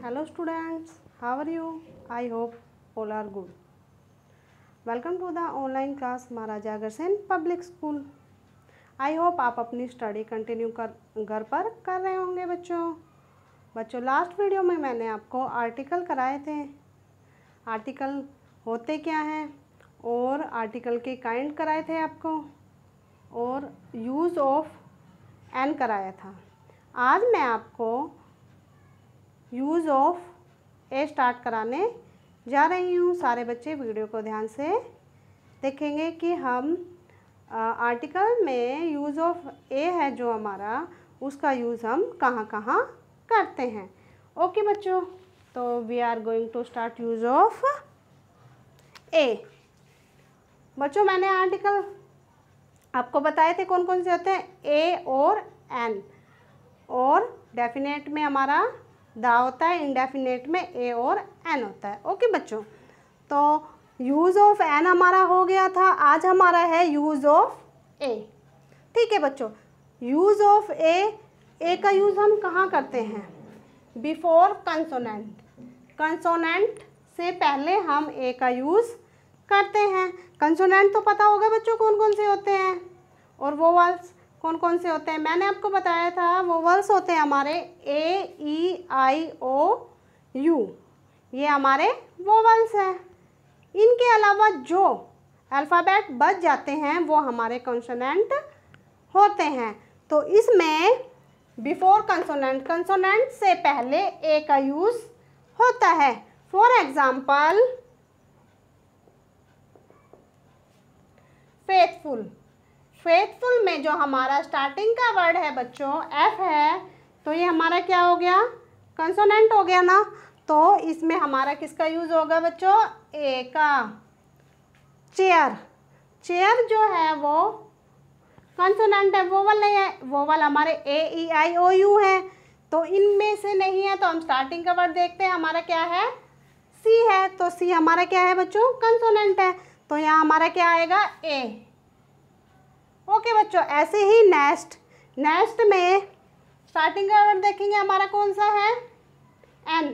hello students how are you i hope all are good welcome to the online class Maharaja Sen public school I hope आप अपनी study continue कर घर पर कर रहे होंगे बच्चों बच्चों लास्ट वीडियो में मैंने आपको आर्टिकल कराए थे आर्टिकल होते क्या हैं और आर्टिकल के काइंड कराए थे आपको और यूज़ ऑफ एन कराया था आज मैं आपको यूज़ ऑफ ए स्टार्ट कराने जा रही हूँ सारे बच्चे वीडियो को ध्यान से देखेंगे कि हम आ, आर्टिकल में यूज़ ऑफ ए है जो हमारा उसका यूज़ हम कहाँ कहाँ करते हैं ओके बच्चों तो we are going to start use of a बच्चों मैंने आर्टिकल आपको बताए थे कौन कौन से होते हैं ए और एन और डेफिनेट में हमारा दा होता है इनडेफिनेट में ए और एन होता है ओके बच्चों तो यूज़ ऑफ एन हमारा हो गया था आज हमारा है यूज़ ऑफ ए ठीक है बच्चों यूज़ ऑफ ए ए का यूज़ हम कहाँ करते हैं बिफोर कंसोनेंट कंसोनेंट से पहले हम ए का यूज़ करते हैं कंसोनेंट तो पता होगा बच्चों कौन कौन से होते हैं और वो वाल्स कौन कौन से होते हैं मैंने आपको बताया था वोवल्स होते हैं हमारे ए ई आई ओ यू ये हमारे वोवल्स हैं इनके अलावा जो अल्फ़ाबेट बच जाते हैं वो हमारे कंसोनेंट होते हैं तो इसमें बिफोर कंसोनेंट कंसोनेंट से पहले ए का यूज़ होता है फॉर एग्ज़ाम्पल फेथफुल फेथफुल में जो हमारा स्टार्टिंग का वर्ड है बच्चों एफ है तो ये हमारा क्या हो गया कंसोनेंट हो गया ना तो इसमें हमारा किसका यूज़ होगा बच्चों ए का चेयर चेयर जो है वो कंसोनेंट है वो नहीं है वो वोवल हमारे ए ई आई ओ यू है तो इनमें से नहीं है तो हम स्टार्टिंग का वर्ड देखते हैं हमारा क्या है सी है तो सी हमारा क्या है बच्चों कंसोनेंट है तो यहाँ हमारा क्या आएगा ए ओके बच्चों ऐसे ही नेक्स्ट नेक्स्ट में स्टार्टिंग का वर्ड देखेंगे हमारा कौन सा है एन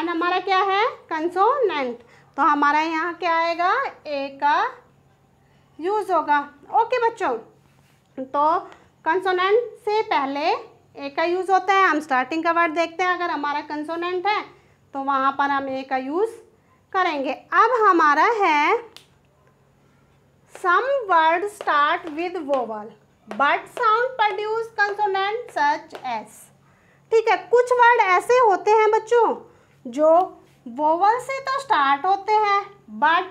एन हमारा क्या है कंसोनेंट तो हमारा यहाँ क्या आएगा ए का यूज़ होगा ओके बच्चों तो कंसोनेंट से पहले ए का यूज़ होता है हम स्टार्टिंग का वर्ड देखते हैं अगर हमारा कंसोनेंट है तो वहाँ पर हम ए का यूज़ करेंगे अब हमारा है some word start with vowel but sound produce consonant such as ठीक है कुछ वर्ड ऐसे होते हैं बच्चों जो वोवल से तो स्टार्ट होते हैं बट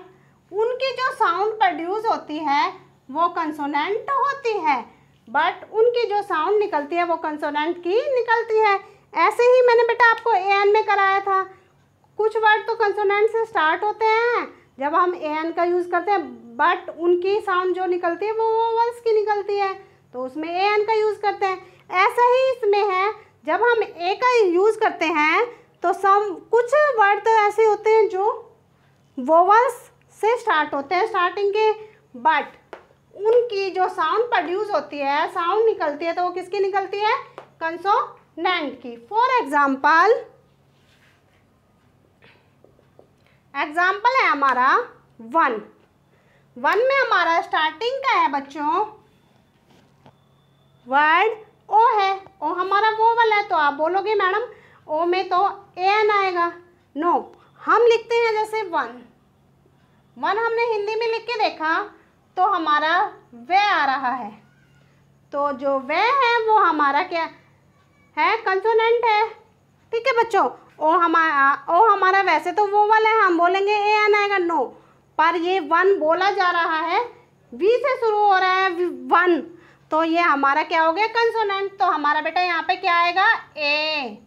उनकी जो साउंड प्रोड्यूस होती है वो कंसोनेंट होती है बट उनकी जो साउंड निकलती है वो कंसोनेंट की निकलती है ऐसे ही मैंने बेटा आपको ए एन में कराया था कुछ वर्ड तो कंसोनेंट से स्टार्ट होते हैं जब हम ए एन का यूज़ करते हैं बट उनकी साउंड जो निकलती है वो वोवल्स की निकलती है तो उसमें ए एन का यूज़ करते हैं ऐसा ही इसमें है जब हम ए का यूज़ करते हैं तो सम कुछ वर्ड तो ऐसे होते हैं जो वोवल्स से स्टार्ट होते हैं स्टार्टिंग के बट उनकी जो साउंड प्रोड्यूस होती है साउंड निकलती है तो वो किसकी निकलती है कंसोनेंट की फॉर एग्ज़ाम्पल एग्जाम्पल है हमारा वन वन में हमारा स्टार्टिंग का है बच्चों वर्ड ओ है ओ हमारा वो वाला है तो आप बोलोगे मैडम ओ में तो ए एन आएगा नो हम लिखते हैं जैसे वन वन हमने हिंदी में लिख के देखा तो हमारा वे आ रहा है तो जो वे है वो हमारा क्या है कंसोनेंट है ठीक है बच्चों ओ हमारा ओ हमारा वैसे तो वो वाला है हम बोलेंगे ए एन आएगा नो पर ये वन बोला जा रहा है वी से शुरू हो रहा है वन तो ये हमारा क्या हो गया कंसोनेंट तो हमारा बेटा यहाँ पे क्या आएगा ए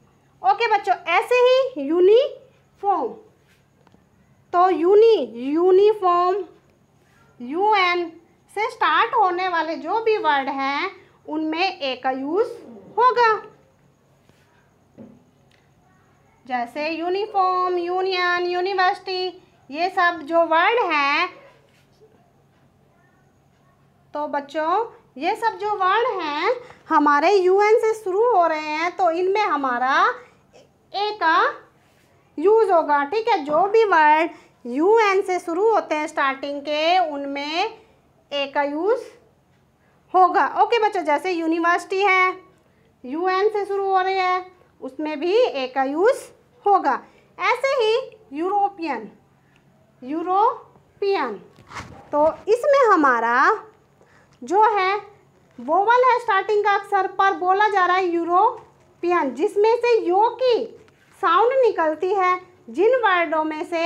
ओके बच्चों ऐसे ही यूनिफॉर्म तो यूनि यूनिफॉर्म यू एन से स्टार्ट होने वाले जो भी वर्ड हैं उनमें ए का यूज़ होगा जैसे यूनिफॉर्म यूनियन यूनिवर्सिटी ये सब जो वर्ड हैं तो बच्चों ये सब जो वर्ड हैं हमारे यूएन से शुरू हो रहे हैं तो इनमें हमारा ए का यूज़ होगा ठीक है जो भी वर्ड यू एन से शुरू होते हैं स्टार्टिंग के उनमें ए का यूज़ होगा ओके बच्चों जैसे यूनिवर्सिटी है यू एन से शुरू हो रही है उसमें भी ए का यूज़ होगा ऐसे ही यूरोपियन यूरोपियन तो इसमें हमारा जो है वोवल है स्टार्टिंग का अक्षर पर बोला जा रहा है यूरोपियन जिसमें से यो की साउंड निकलती है जिन वर्डों में से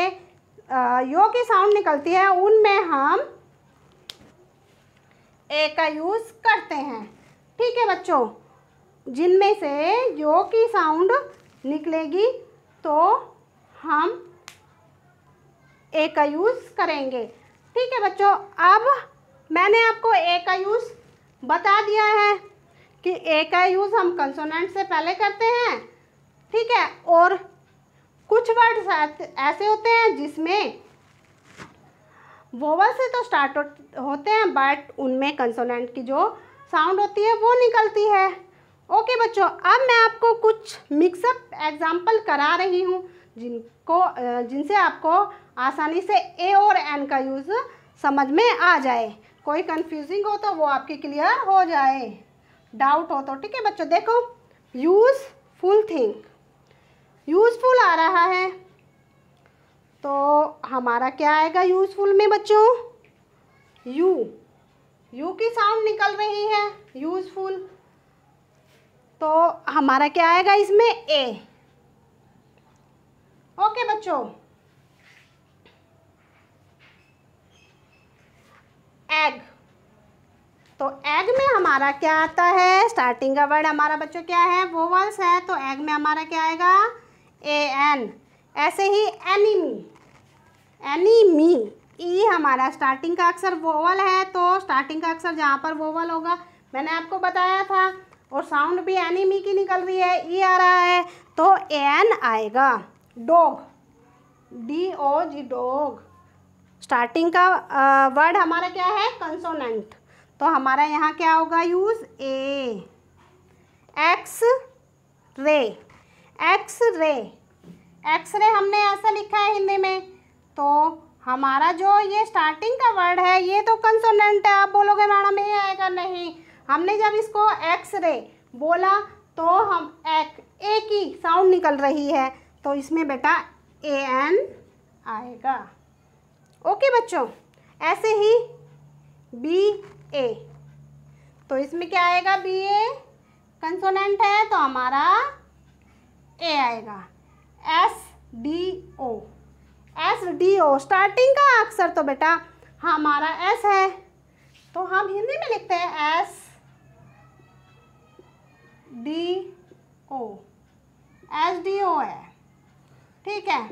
यो की साउंड निकलती है उनमें हम ए का यूज़ करते हैं ठीक है बच्चों जिनमें से जो की साउंड निकलेगी तो हम ए का यूज़ करेंगे ठीक है बच्चों अब मैंने आपको ए का यूज़ बता दिया है कि ए का यूज़ हम कंसोनेंट से पहले करते हैं ठीक है और कुछ वर्ड्स ऐसे होते हैं जिसमें वोवल से तो स्टार्ट होते हैं बट उनमें कंसोनेंट की जो साउंड होती है वो निकलती है ओके बच्चों अब मैं आपको कुछ मिक्सअप एग्जाम्पल करा रही हूँ जिनको जिनसे आपको आसानी से ए और एन का यूज़ समझ में आ जाए कोई कन्फ्यूजिंग हो तो वो आपकी क्लियर हो जाए डाउट हो तो ठीक है बच्चों देखो यूज़फुल थिंग यूज़फुल आ रहा है तो हमारा क्या आएगा यूज़फुल में बच्चों यू यू की साउंड निकल रही है यूज़फुल तो हमारा क्या आएगा इसमें ए ओके बच्चों एग तो एग में हमारा क्या आता है स्टार्टिंग का वर्ड हमारा बच्चों क्या है वोवल्स है तो एग में हमारा क्या आएगा ए एन ऐसे ही एनिमी एनिमी ई हमारा स्टार्टिंग का अक्सर वोवल है तो स्टार्टिंग का अक्सर जहाँ पर वोवल होगा मैंने आपको बताया था और साउंड भी एनिमी की निकल रही है ई आ रहा है तो एन आएगा dog D O G dog starting का वर्ड हमारा क्या है कंसोनेंट तो हमारा यहाँ क्या होगा use a X ray X ray X ray हमने ऐसा लिखा है हिंदी में तो हमारा जो ये स्टार्टिंग का वर्ड है ये तो कंसोनेंट है आप बोलोगे मैडम ये आएगा नहीं हमने जब इसको एक्स रे बोला तो हम एक ए की साउंड निकल रही है तो इसमें बेटा ए एन आएगा ओके बच्चों ऐसे ही बी ए तो इसमें क्या आएगा बी ए कंसोनेंट है तो हमारा ए आएगा S D O S D O starting का अक्सर तो बेटा हमारा एस है तो हम हिंदी में लिखते हैं S D O H D O है ठीक है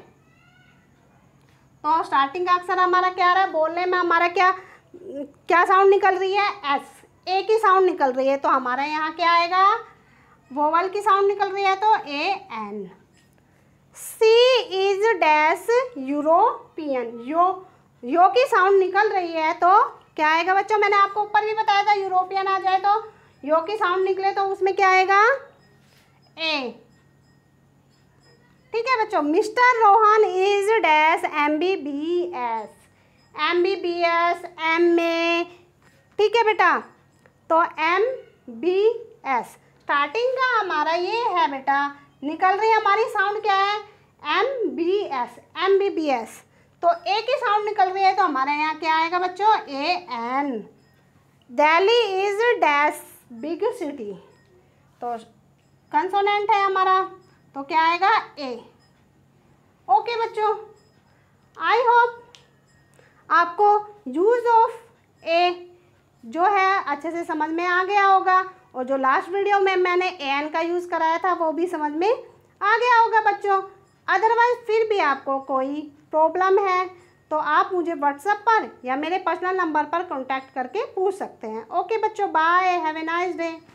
तो स्टार्टिंग का अक्षर हमारा क्या रहा है बोलने में हमारा क्या क्या साउंड निकल रही है एस ए की साउंड निकल रही है तो हमारा यहाँ क्या आएगा वोवल की साउंड निकल रही है तो a N C is dash European यो यो की साउंड निकल रही है तो क्या आएगा बच्चों मैंने आपको ऊपर भी बताया था यूरोपियन आ जाए तो यो की साउंड निकले तो उसमें क्या आएगा ए ठीक है बच्चों mister Rohan is dash M B B S M B B S M a ठीक है बेटा तो एम बी एस स्टार्टिंग का हमारा ये है बेटा निकल रही हमारी साउंड क्या है M B S M B B S तो ए की साउंड निकल रही है तो हमारे यहाँ क्या आएगा बच्चों a N Delhi is dash big city तो कंसोनेंट है हमारा तो क्या आएगा ए ओके बच्चों आई होप आपको यूज़ ऑफ ए जो है अच्छे से समझ में आ गया होगा और जो लास्ट वीडियो में मैंने ए एन का यूज़ कराया था वो भी समझ में आ गया होगा बच्चों अदरवाइज फिर भी आपको कोई प्रॉब्लम है तो आप मुझे व्हाट्सएप पर या मेरे पर्सनल नंबर पर कॉन्टैक्ट करके पूछ सकते हैं ओके बच्चों bye have a nice day